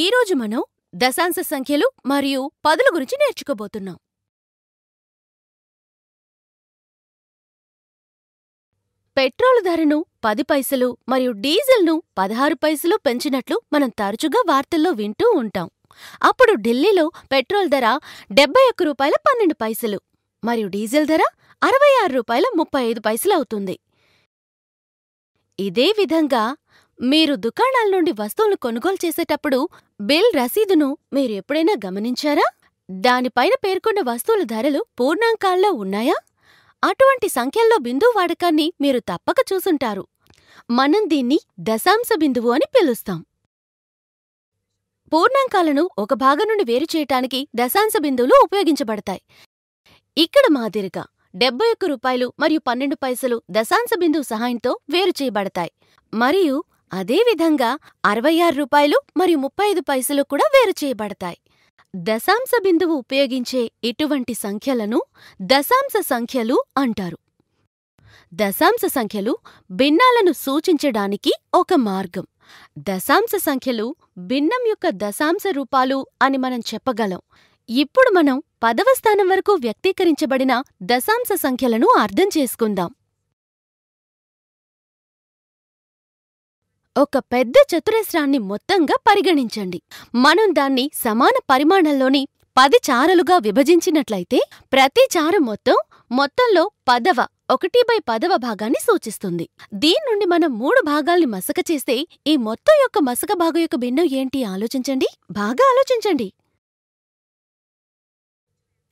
ఈ రోజు మనం దశాంశ సంఖ్యలు మరియు పదుల గురించి నేర్చుకోబోతున్నాం పెట్రోల్ ధరను పది పైసలు మరియు డీజిల్ను పదహారు పైసలు పెంచినట్లు మనం తరచుగా వార్తల్లో వింటూ ఉంటాం అప్పుడు ఢిల్లీలో పెట్రోల్ ధర డెబ్బై ఒక్క రూపాయల పన్నెండు పైసలు మరియు డీజిల్ ధర అరవై ఆరు రూపాయల ముప్పై ఐదు పైసలు అవుతుంది ఇదే విధంగా మీరు దుకాణాల నుండి వస్తువులు కొనుగోలు చేసేటప్పుడు బిల్ రసీదును మీరు ఎప్పుడైనా గమనించారా దానిపైన పేర్కొన్న వస్తువుల ధరలు పూర్ణాంకాల్లో ఉన్నాయా అటువంటి సంఖ్యల్లో బిందువు వాడకాన్ని మీరు తప్పక చూసుంటారు మనం దీన్ని దశాంశ బిందువు అని పిలుస్తాం పూర్ణాంకాలను ఒక భాగం నుండి వేరు చేయటానికి దశాంశ బిందువులు ఉపయోగించబడతాయి ఇక్కడ మాదిరిగా డెబ్బై ఒక్క రూపాయలు మరియు పన్నెండు పైసలు దశాంశ బిందువు సహాయంతో వేరు చేయబడతాయి మరియు అదేవిధంగా అరవై ఆరు రూపాయలు మరియు ముప్పై ఐదు పైసలు కూడా వేరు చేయబడతాయి దశాంశ బిందువు ఉపయోగించే ఇటువంటి సంఖ్యలను దశాంశ సంఖ్యలు అంటారు దశాంశ సంఖ్యలు భిన్నాలను సూచించడానికి ఒక మార్గం దశాంశ సంఖ్యలు భిన్నం యొక్క దశాంశ రూపాలు అని మనం చెప్పగలం ఇప్పుడు మనం పదవ స్థానం వరకు వ్యక్తీకరించబడిన దశాంశ సంఖ్యలను అర్థం చేసుకుందాం ఒక పెద్ద చతురస్రాన్ని మొత్తంగా పరిగణించండి మనం దాన్ని సమాన పరిమాణంలోని పది చారలుగా విభజించినట్లయితే ప్రతి చారు మొత్తం మొత్తంలో పదవ ఒకటి బై పదవ భాగాన్ని సూచిస్తుంది దీని నుండి మనం మూడు భాగాల్ని మసక చేస్తే ఈ మొత్తం యొక్క మసక భాగం యొక్క భిన్నం ఏంటి ఆలోచించండి బాగా ఆలోచించండి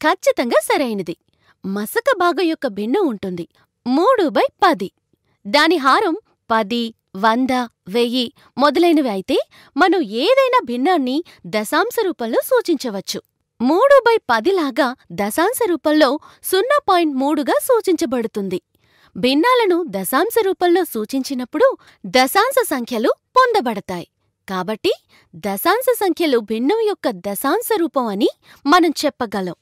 ఖచ్చితంగా సరైనది మసక భాగం యొక్క భిన్నం ఉంటుంది మూడు బై పది దాని హారం పది వంద వెయ్యి మొదలైనవి అయితే మనం ఏదైనా భిన్నాన్ని దశాంశ రూపంలో సూచించవచ్చు మూడు బై పదిలాగా దశాంశ రూపంలో సున్నా పాయింట్ మూడుగా సూచించబడుతుంది భిన్నాలను దశాంశ రూపంలో సూచించినప్పుడు దశాంశ సంఖ్యలు పొందబడతాయి కాబట్టి దశాంశ సంఖ్యలు భిన్నం యొక్క దశాంశ రూపం అని మనం చెప్పగలం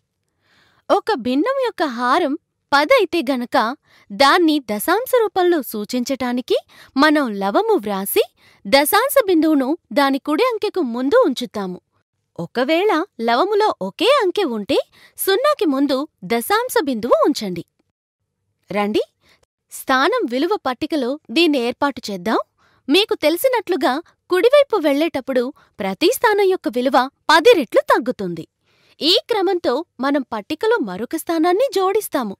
ఒక భిన్నం యొక్క హారం పదైతే గనక దాన్ని దశాంశ రూపంలో సూచించటానికి మనం లవము వ్రాసి దశాంశ బిందువును దాని కుడి అంకెకు ముందు ఉంచుతాము ఒకవేళ లవములో ఒకే అంకె ఉంటే సున్నాకి ముందు దశాంశ బిందువు ఉంచండి రండి స్థానం విలువ పట్టికలో దీన్ని ఏర్పాటు చేద్దాం మీకు తెలిసినట్లుగా కుడివైపు వెళ్లేటప్పుడు ప్రతి స్థానం యొక్క విలువ పది రెట్లు తగ్గుతుంది ఈ క్రమంతో మనం పట్టికలో మరొక స్థానాన్ని జోడిస్తాము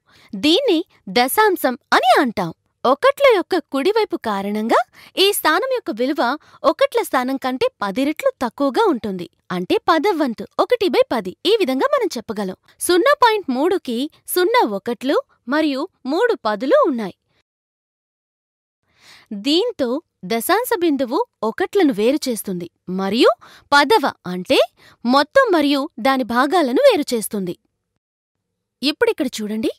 దీన్ని దశాంశం అని అంటాం ఒకట్ల యొక్క కుడివైపు కారణంగా ఈ స్థానం యొక్క విలువ ఒకట్ల స్థానం కంటే పది రెట్లు తక్కువగా ఉంటుంది అంటే పదవ్వంతు ఒకటి బై పది ఈ విధంగా మనం చెప్పగలం సున్నా పాయింట్ మూడుకి సున్నా ఒకట్లు మరియు మూడు పదులు ఉన్నాయి దీంతో దశాంశ బిందువు ఒకట్లను వేరుచేస్తుంది మరియు పదవ అంటే మొత్తం మరియు దాని భాగాలను వేరుచేస్తుంది ఇప్పుడిక్కడ చూడండి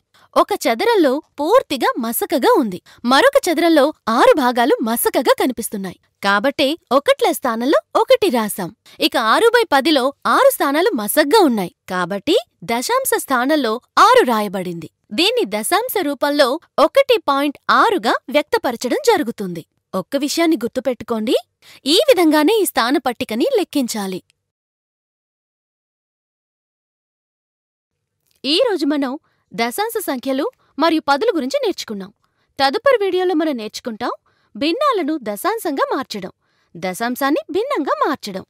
ఒక చదరంలో పూర్తిగా మసకగా ఉంది మరొక చదరంలో ఆరు భాగాలు మసకగా కనిపిస్తున్నాయి కాబట్టే ఒకట్ల స్థానంలో ఒకటి రాశాం ఇక ఆరు బై పదిలో ఆరు స్థానాలు మసగ్గా ఉన్నాయి కాబట్టి దశాంశ స్థానంలో ఆరు రాయబడింది దీన్ని దశాంశ రూపంలో ఒకటి పాయింట్ ఆరుగా వ్యక్తపరచడం జరుగుతుంది ఒక్క విషయాన్ని గుర్తుపెట్టుకోండి ఈ విధంగానే ఈ స్థాన పట్టికని లెక్కించాలి ఈ రోజు మనం దశాంశ సంఖ్యలు మరియు పదుల గురించి నేర్చుకున్నాం తదుపరి వీడియోలో మనం నేర్చుకుంటాం భిన్నాలను దశాంశంగా మార్చడం దశాంశాన్ని భిన్నంగా మార్చడం